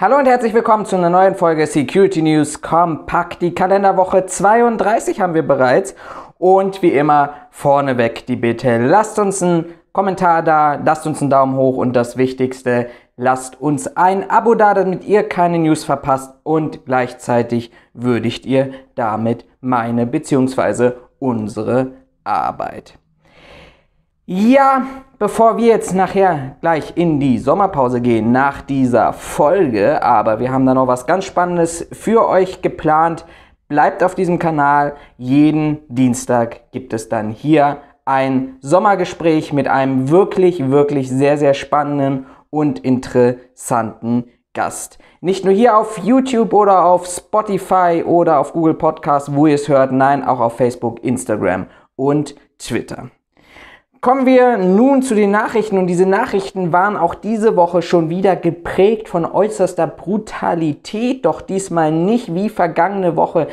Hallo und herzlich willkommen zu einer neuen Folge Security News Compact. Die Kalenderwoche 32 haben wir bereits und wie immer vorneweg die Bitte, lasst uns einen Kommentar da, lasst uns einen Daumen hoch und das Wichtigste, lasst uns ein Abo da, damit ihr keine News verpasst und gleichzeitig würdigt ihr damit meine bzw. unsere Arbeit. Ja, bevor wir jetzt nachher gleich in die Sommerpause gehen nach dieser Folge, aber wir haben da noch was ganz Spannendes für euch geplant. Bleibt auf diesem Kanal. Jeden Dienstag gibt es dann hier ein Sommergespräch mit einem wirklich, wirklich sehr, sehr spannenden und interessanten Gast. Nicht nur hier auf YouTube oder auf Spotify oder auf Google Podcast, wo ihr es hört, nein, auch auf Facebook, Instagram und Twitter. Kommen wir nun zu den Nachrichten und diese Nachrichten waren auch diese Woche schon wieder geprägt von äußerster Brutalität, doch diesmal nicht wie vergangene Woche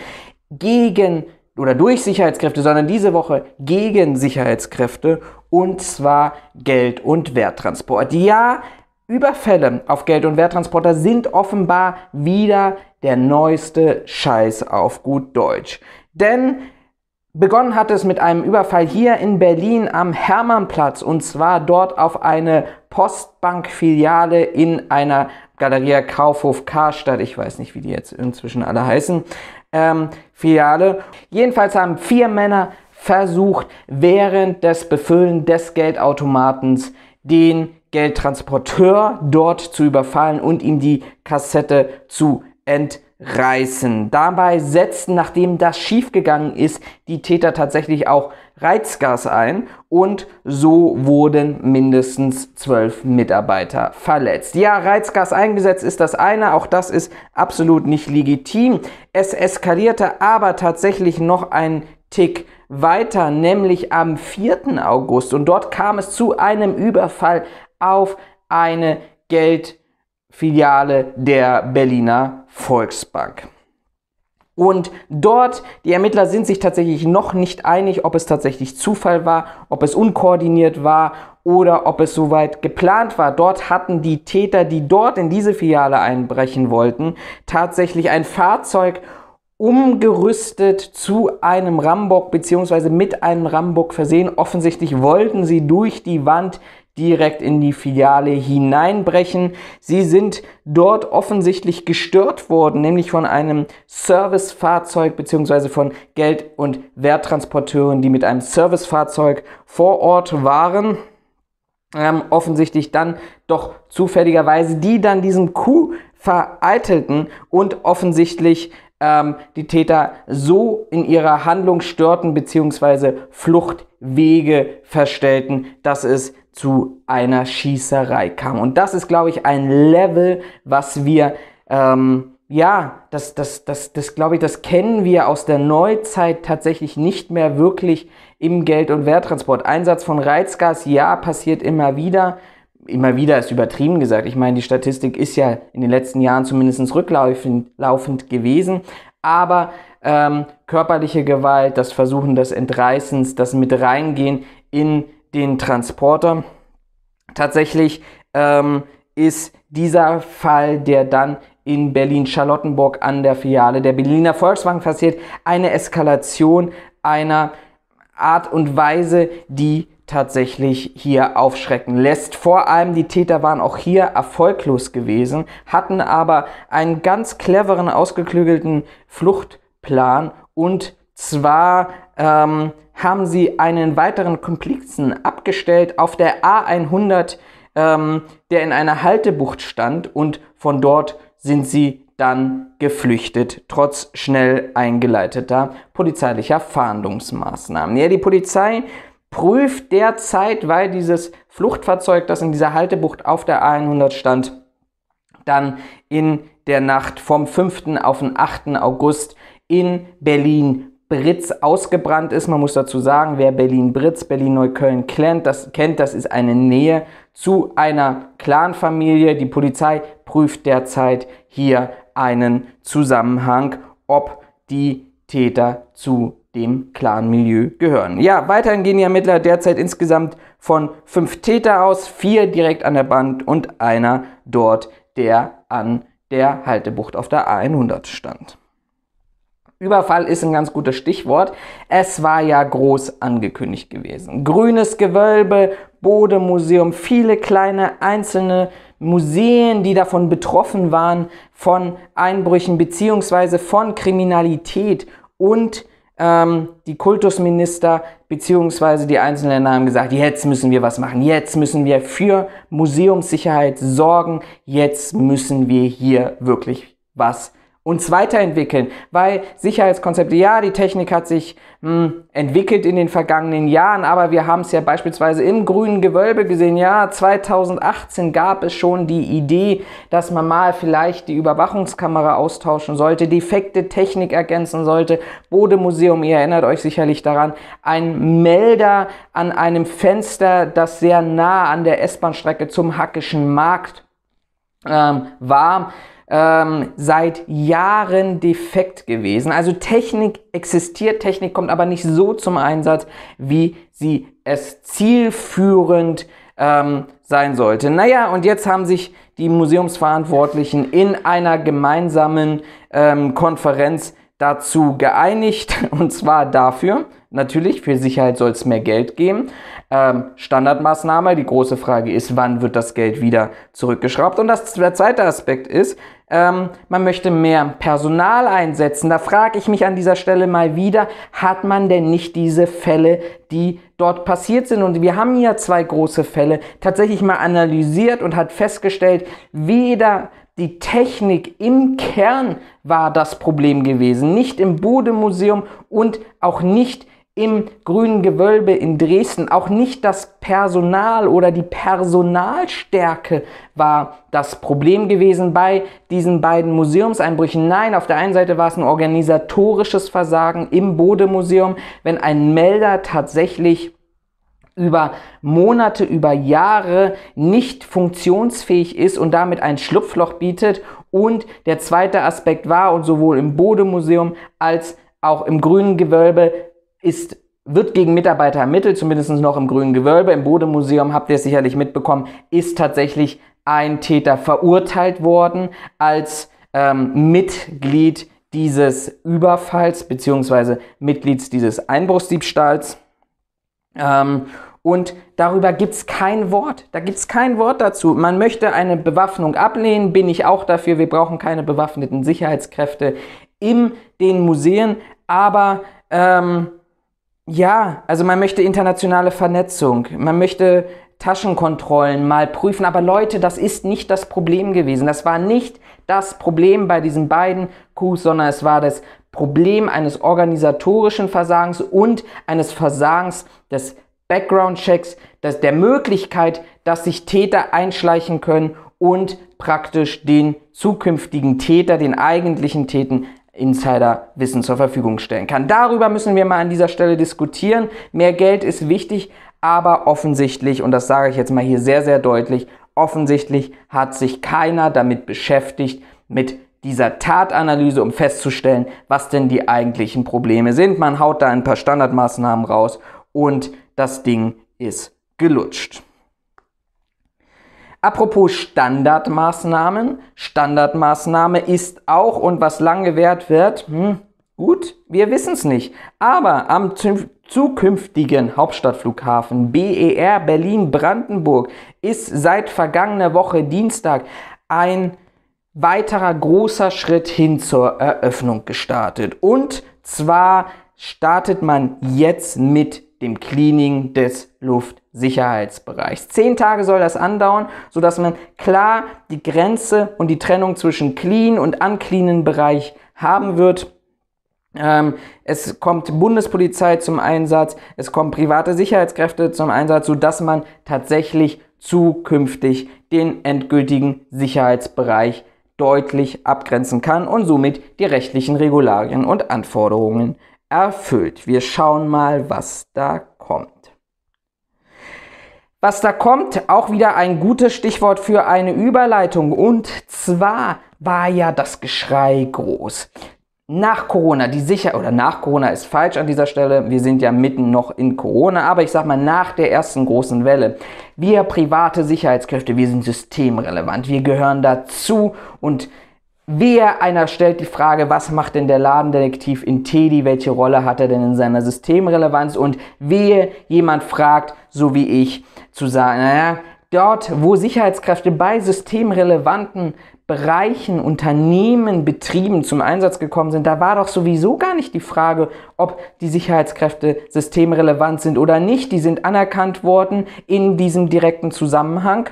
gegen oder durch Sicherheitskräfte, sondern diese Woche gegen Sicherheitskräfte und zwar Geld- und Werttransport. Ja, Überfälle auf Geld- und Werttransporter sind offenbar wieder der neueste Scheiß auf gut Deutsch. Denn Begonnen hat es mit einem Überfall hier in Berlin am Hermannplatz und zwar dort auf eine Postbankfiliale in einer Galeria Kaufhof Karstadt. Ich weiß nicht, wie die jetzt inzwischen alle heißen. Ähm, Filiale. Jedenfalls haben vier Männer versucht, während des Befüllen des Geldautomatens den Geldtransporteur dort zu überfallen und ihm die Kassette zu entnehmen reißen. Dabei setzten, nachdem das schiefgegangen ist, die Täter tatsächlich auch Reizgas ein und so wurden mindestens zwölf Mitarbeiter verletzt. Ja, Reizgas eingesetzt ist das eine, auch das ist absolut nicht legitim. Es eskalierte aber tatsächlich noch ein Tick weiter, nämlich am 4. August und dort kam es zu einem Überfall auf eine Geld Filiale der Berliner Volksbank. Und dort, die Ermittler sind sich tatsächlich noch nicht einig, ob es tatsächlich Zufall war, ob es unkoordiniert war oder ob es soweit geplant war. Dort hatten die Täter, die dort in diese Filiale einbrechen wollten, tatsächlich ein Fahrzeug umgerüstet zu einem Rambock bzw. mit einem Rambock versehen. Offensichtlich wollten sie durch die Wand direkt in die Filiale hineinbrechen. Sie sind dort offensichtlich gestört worden, nämlich von einem Servicefahrzeug bzw. von Geld- und Werttransporteuren, die mit einem Servicefahrzeug vor Ort waren. Ähm, offensichtlich dann doch zufälligerweise, die dann diesen Coup vereitelten und offensichtlich ähm, die Täter so in ihrer Handlung störten bzw. Fluchtwege verstellten, dass es zu einer Schießerei kam. Und das ist, glaube ich, ein Level, was wir ähm, ja, das, das, das, das glaube ich, das kennen wir aus der Neuzeit tatsächlich nicht mehr wirklich im Geld- und Werttransport. Einsatz von Reizgas, ja, passiert immer wieder, immer wieder ist übertrieben gesagt. Ich meine, die Statistik ist ja in den letzten Jahren zumindest rücklaufend gewesen. Aber ähm, körperliche Gewalt, das Versuchen des Entreißens, das mit reingehen in den Transporter. Tatsächlich ähm, ist dieser Fall, der dann in Berlin-Charlottenburg an der Filiale der Berliner Volkswagen passiert, eine Eskalation einer Art und Weise, die tatsächlich hier aufschrecken lässt. Vor allem die Täter waren auch hier erfolglos gewesen, hatten aber einen ganz cleveren, ausgeklügelten Fluchtplan und zwar ähm, haben sie einen weiteren Komplizen abgestellt auf der A100, ähm, der in einer Haltebucht stand und von dort sind sie dann geflüchtet, trotz schnell eingeleiteter polizeilicher Fahndungsmaßnahmen. Ja, die Polizei prüft derzeit, weil dieses Fluchtfahrzeug, das in dieser Haltebucht auf der A100 stand, dann in der Nacht vom 5. auf den 8. August in Berlin Britz ausgebrannt ist. Man muss dazu sagen, wer Berlin-Britz, Berlin-Neukölln kennt, das kennt, das ist eine Nähe zu einer Clanfamilie. Die Polizei prüft derzeit hier einen Zusammenhang, ob die Täter zu dem Clan-Milieu gehören. Ja, weiterhin gehen die Ermittler derzeit insgesamt von fünf Täter aus, vier direkt an der Band und einer dort, der an der Haltebucht auf der A100 stand. Überfall ist ein ganz gutes Stichwort. Es war ja groß angekündigt gewesen. Grünes Gewölbe, Bodemuseum, viele kleine einzelne Museen, die davon betroffen waren, von Einbrüchen beziehungsweise von Kriminalität und ähm, die Kultusminister beziehungsweise die einzelnen Länder haben gesagt, jetzt müssen wir was machen, jetzt müssen wir für Museumssicherheit sorgen, jetzt müssen wir hier wirklich was machen uns weiterentwickeln, weil Sicherheitskonzepte, ja, die Technik hat sich mh, hm, entwickelt in den vergangenen Jahren, aber wir haben es ja beispielsweise im grünen Gewölbe gesehen, ja, 2018 gab es schon die Idee, dass man mal vielleicht die Überwachungskamera austauschen sollte, defekte Technik ergänzen sollte. Bodemuseum, ihr erinnert euch sicherlich daran, ein Melder an einem Fenster, das sehr nah an der S-Bahn-Strecke zum Hackischen Markt ähm, war ähm, seit Jahren defekt gewesen. Also Technik existiert, Technik kommt aber nicht so zum Einsatz, wie sie es zielführend ähm, sein sollte. Naja, und jetzt haben sich die Museumsverantwortlichen in einer gemeinsamen ähm, Konferenz dazu geeinigt, und zwar dafür, Natürlich, für Sicherheit soll es mehr Geld geben. Ähm, Standardmaßnahme, die große Frage ist, wann wird das Geld wieder zurückgeschraubt? Und das, der zweite Aspekt ist, ähm, man möchte mehr Personal einsetzen. Da frage ich mich an dieser Stelle mal wieder, hat man denn nicht diese Fälle, die dort passiert sind? Und wir haben ja zwei große Fälle tatsächlich mal analysiert und hat festgestellt, weder die Technik im Kern war das Problem gewesen, nicht im Bodemuseum und auch nicht im grünen Gewölbe in Dresden auch nicht das Personal oder die Personalstärke war das Problem gewesen bei diesen beiden Museumseinbrüchen. Nein, auf der einen Seite war es ein organisatorisches Versagen im Bodemuseum, wenn ein Melder tatsächlich über Monate, über Jahre nicht funktionsfähig ist und damit ein Schlupfloch bietet. Und der zweite Aspekt war, und sowohl im Bodemuseum als auch im grünen Gewölbe ist wird gegen Mitarbeiter ermittelt, zumindest noch im Grünen Gewölbe. Im Bodemuseum habt ihr es sicherlich mitbekommen, ist tatsächlich ein Täter verurteilt worden als ähm, Mitglied dieses Überfalls beziehungsweise Mitglied dieses Einbruchsdiebstahls. Ähm, und darüber gibt's kein Wort. Da gibt's kein Wort dazu. Man möchte eine Bewaffnung ablehnen, bin ich auch dafür. Wir brauchen keine bewaffneten Sicherheitskräfte in den Museen. Aber ähm, ja, also man möchte internationale Vernetzung, man möchte Taschenkontrollen mal prüfen, aber Leute, das ist nicht das Problem gewesen. Das war nicht das Problem bei diesen beiden Coups, sondern es war das Problem eines organisatorischen Versagens und eines Versagens des Background-Checks, der Möglichkeit, dass sich Täter einschleichen können und praktisch den zukünftigen Täter, den eigentlichen Täter Insiderwissen zur Verfügung stellen kann. Darüber müssen wir mal an dieser Stelle diskutieren. Mehr Geld ist wichtig, aber offensichtlich, und das sage ich jetzt mal hier sehr, sehr deutlich, offensichtlich hat sich keiner damit beschäftigt, mit dieser Tatanalyse, um festzustellen, was denn die eigentlichen Probleme sind. Man haut da ein paar Standardmaßnahmen raus und das Ding ist gelutscht. Apropos Standardmaßnahmen. Standardmaßnahme ist auch und was lange wert wird, hm, gut, wir wissen es nicht. Aber am zukünftigen Hauptstadtflughafen BER Berlin-Brandenburg ist seit vergangener Woche Dienstag ein weiterer großer Schritt hin zur Eröffnung gestartet. Und zwar startet man jetzt mit dem Cleaning des Luftsicherheitsbereichs. Zehn Tage soll das andauern, sodass man klar die Grenze und die Trennung zwischen Clean und Uncleanen Bereich haben wird. Ähm, es kommt Bundespolizei zum Einsatz, es kommen private Sicherheitskräfte zum Einsatz, sodass man tatsächlich zukünftig den endgültigen Sicherheitsbereich deutlich abgrenzen kann und somit die rechtlichen Regularien und Anforderungen erfüllt. Wir schauen mal, was da kommt. Was da kommt, auch wieder ein gutes Stichwort für eine Überleitung. Und zwar war ja das Geschrei groß. Nach Corona, die sicher, oder nach Corona ist falsch an dieser Stelle, wir sind ja mitten noch in Corona, aber ich sag mal nach der ersten großen Welle. Wir private Sicherheitskräfte, wir sind systemrelevant, wir gehören dazu und Wer einer stellt die Frage, was macht denn der Ladendetektiv in Teddy, welche Rolle hat er denn in seiner Systemrelevanz und wer jemand fragt, so wie ich, zu sagen, naja, dort, wo Sicherheitskräfte bei systemrelevanten Bereichen, Unternehmen, Betrieben zum Einsatz gekommen sind, da war doch sowieso gar nicht die Frage, ob die Sicherheitskräfte systemrelevant sind oder nicht. Die sind anerkannt worden in diesem direkten Zusammenhang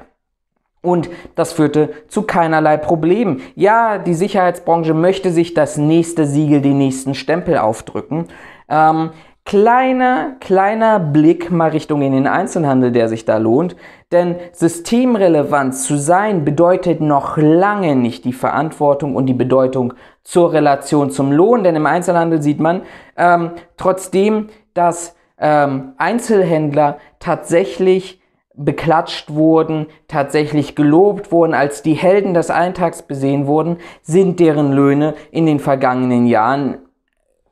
und das führte zu keinerlei Problemen. Ja, die Sicherheitsbranche möchte sich das nächste Siegel, den nächsten Stempel aufdrücken. Ähm, kleiner, kleiner Blick mal Richtung in den Einzelhandel, der sich da lohnt. Denn systemrelevant zu sein bedeutet noch lange nicht die Verantwortung und die Bedeutung zur Relation zum Lohn. Denn im Einzelhandel sieht man ähm, trotzdem, dass ähm, Einzelhändler tatsächlich beklatscht wurden, tatsächlich gelobt wurden, als die Helden des Alltags besehen wurden, sind deren Löhne in den vergangenen Jahren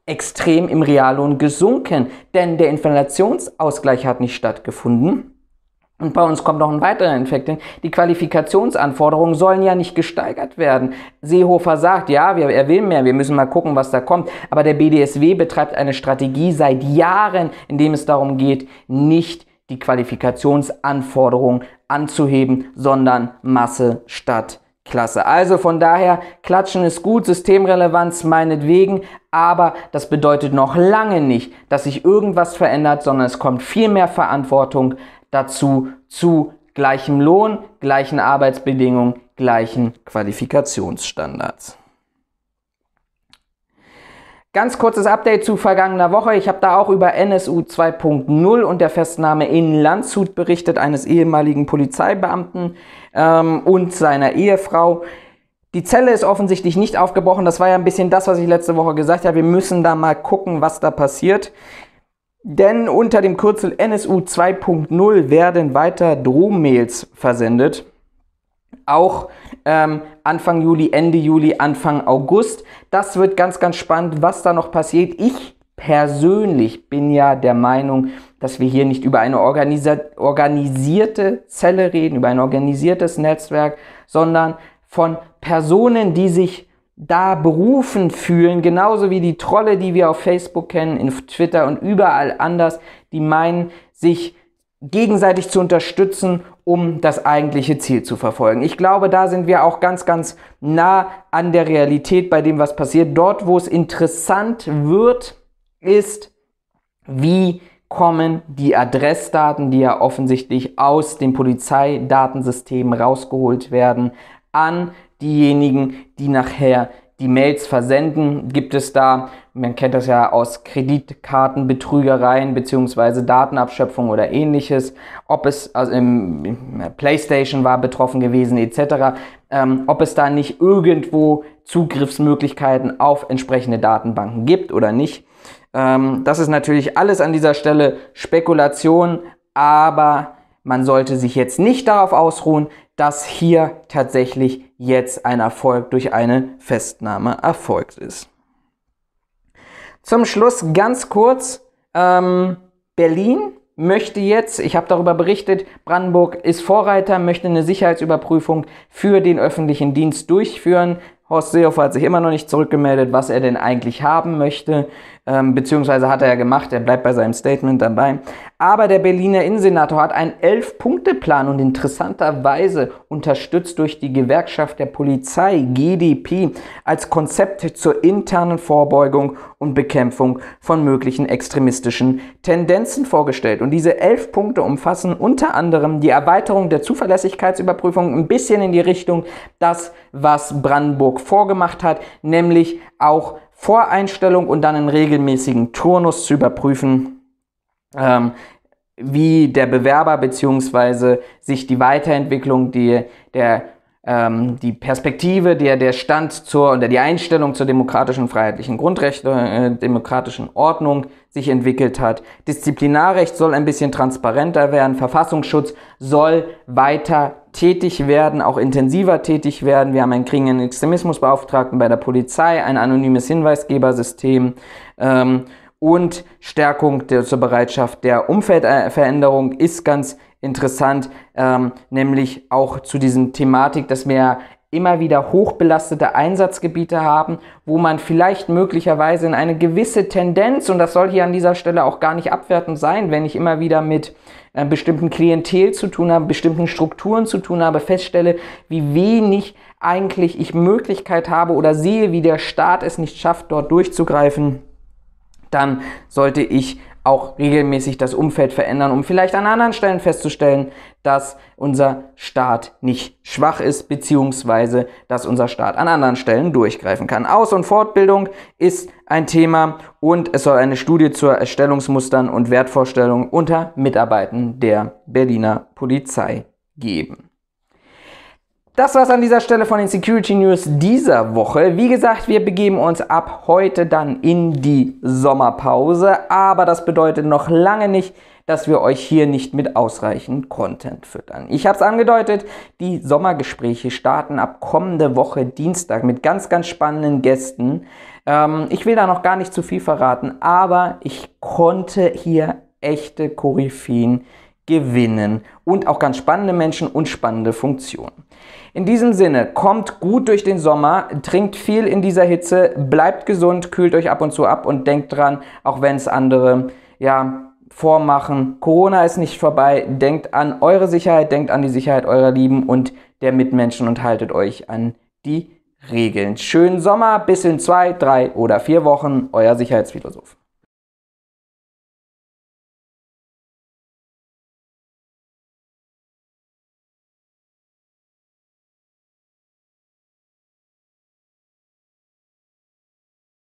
extrem im Reallohn gesunken, denn der Inflationsausgleich hat nicht stattgefunden. Und bei uns kommt noch ein weiterer Infekt hin. Die Qualifikationsanforderungen sollen ja nicht gesteigert werden. Seehofer sagt, ja, wir, er will mehr, wir müssen mal gucken, was da kommt. Aber der BDSW betreibt eine Strategie seit Jahren, in dem es darum geht, nicht die Qualifikationsanforderungen anzuheben, sondern Masse statt Klasse. Also von daher, Klatschen ist gut, Systemrelevanz meinetwegen, aber das bedeutet noch lange nicht, dass sich irgendwas verändert, sondern es kommt viel mehr Verantwortung dazu zu gleichem Lohn, gleichen Arbeitsbedingungen, gleichen Qualifikationsstandards. Ganz kurzes Update zu vergangener Woche. Ich habe da auch über NSU 2.0 und der Festnahme in Landshut berichtet, eines ehemaligen Polizeibeamten ähm, und seiner Ehefrau. Die Zelle ist offensichtlich nicht aufgebrochen. Das war ja ein bisschen das, was ich letzte Woche gesagt habe. Wir müssen da mal gucken, was da passiert. Denn unter dem Kürzel NSU 2.0 werden weiter Drohmails versendet. Auch ähm, Anfang Juli, Ende Juli, Anfang August. Das wird ganz, ganz spannend, was da noch passiert. Ich persönlich bin ja der Meinung, dass wir hier nicht über eine organisierte Zelle reden, über ein organisiertes Netzwerk, sondern von Personen, die sich da berufen fühlen, genauso wie die Trolle, die wir auf Facebook kennen, in Twitter und überall anders, die meinen, sich gegenseitig zu unterstützen, um das eigentliche Ziel zu verfolgen. Ich glaube, da sind wir auch ganz, ganz nah an der Realität bei dem, was passiert. Dort, wo es interessant wird, ist, wie kommen die Adressdaten, die ja offensichtlich aus dem Polizeidatensystem rausgeholt werden, an diejenigen, die nachher die Mails versenden, gibt es da, man kennt das ja aus Kreditkartenbetrügereien beziehungsweise Datenabschöpfung oder ähnliches, ob es also im PlayStation war betroffen gewesen etc., ähm, ob es da nicht irgendwo Zugriffsmöglichkeiten auf entsprechende Datenbanken gibt oder nicht. Ähm, das ist natürlich alles an dieser Stelle Spekulation, aber man sollte sich jetzt nicht darauf ausruhen, dass hier tatsächlich jetzt ein Erfolg durch eine Festnahme erfolgt ist. Zum Schluss ganz kurz, ähm, Berlin möchte jetzt, ich habe darüber berichtet, Brandenburg ist Vorreiter, möchte eine Sicherheitsüberprüfung für den öffentlichen Dienst durchführen. Horst Seehofer hat sich immer noch nicht zurückgemeldet, was er denn eigentlich haben möchte, ähm, beziehungsweise hat er ja gemacht, er bleibt bei seinem Statement dabei. Aber der Berliner Innensenator hat einen Elf-Punkte-Plan und interessanterweise unterstützt durch die Gewerkschaft der Polizei, GDP, als Konzept zur internen Vorbeugung und Bekämpfung von möglichen extremistischen Tendenzen vorgestellt. Und diese elf Punkte umfassen unter anderem die Erweiterung der Zuverlässigkeitsüberprüfung ein bisschen in die Richtung, das, was Brandenburg Dialog vorgemacht hat, nämlich auch Voreinstellung und dann in regelmäßigen Turnus zu überprüfen, ähm, wie der Bewerber bzw. sich die Weiterentwicklung, die, der, ähm, die Perspektive, der, der Stand zur oder die Einstellung zur demokratischen, freiheitlichen Grundrechte, äh, demokratischen Ordnung sich entwickelt hat. Disziplinarrecht soll ein bisschen transparenter werden, Verfassungsschutz soll weiter tätig werden, auch intensiver tätig werden. Wir haben einen kriegenden Extremismusbeauftragten bei der Polizei, ein anonymes Hinweisgebersystem ähm, und Stärkung der, zur Bereitschaft der Umfeldveränderung ist ganz interessant, ähm, nämlich auch zu diesen Thematik, dass wir immer wieder hochbelastete Einsatzgebiete haben, wo man vielleicht möglicherweise in eine gewisse Tendenz, und das soll hier an dieser Stelle auch gar nicht abwertend sein, wenn ich immer wieder mit äh, bestimmten Klientel zu tun habe, bestimmten Strukturen zu tun habe, feststelle, wie wenig eigentlich ich Möglichkeit habe oder sehe, wie der Staat es nicht schafft, dort durchzugreifen, dann sollte ich auch regelmäßig das Umfeld verändern, um vielleicht an anderen Stellen festzustellen, dass unser Staat nicht schwach ist, beziehungsweise dass unser Staat an anderen Stellen durchgreifen kann. Aus- und Fortbildung ist ein Thema und es soll eine Studie zur Erstellungsmustern und Wertvorstellungen unter Mitarbeitern der Berliner Polizei geben. Das war's an dieser Stelle von den Security News dieser Woche. Wie gesagt, wir begeben uns ab heute dann in die Sommerpause, aber das bedeutet noch lange nicht, dass wir euch hier nicht mit ausreichend Content füttern. Ich habe es angedeutet, die Sommergespräche starten ab kommende Woche Dienstag mit ganz, ganz spannenden Gästen. Ähm, ich will da noch gar nicht zu viel verraten, aber ich konnte hier echte Koryphäen gewinnen und auch ganz spannende Menschen und spannende Funktionen. In diesem Sinne, kommt gut durch den Sommer, trinkt viel in dieser Hitze, bleibt gesund, kühlt euch ab und zu ab und denkt dran, auch wenn es andere ja, vormachen, Corona ist nicht vorbei, denkt an eure Sicherheit, denkt an die Sicherheit eurer Lieben und der Mitmenschen und haltet euch an die Regeln. Schönen Sommer, bis in zwei, drei oder vier Wochen, euer Sicherheitsphilosoph.